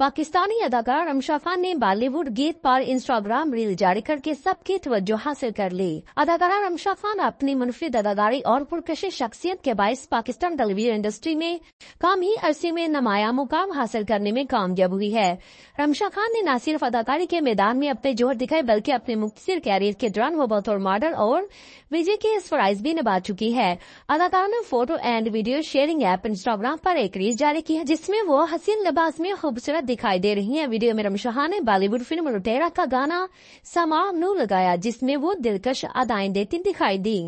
पाकिस्तानी अदाकार रमशा खान ने बॉलीवुड गीत पर इंस्टाग्राम रील जारी करके सबकी तवज्जो हासिल कर ली अदाकारा रमशा खान अपनी मुनफरद अदाकारी और पुरकशी शख्सियत के बायस पाकिस्तान तलवीर इंडस्ट्री में काम ही अरसे में नमाया मुकाम हासिल करने में कामयाब हुई है रमशा खान ने न सिर्फ अदाकारी के मैदान में अपने जोहर दिखाए बल्कि अपने मुख्तर कैरियर के दौरान वो बतौर मॉडल और विजय के इस फराइज भी निभा चुकी है अदाकार ने photo and video sharing app Instagram पर एक रील जारी की है जिसमें वो हसीन लिबास में खूबसूरत दिखाई दे रही हैं। वीडियो में रमशाह ने बॉलीवुड फिल्म लुटेरा का गाना समा नू लगाया जिसमें वो दिलकश अदाएं देती दिखाई दी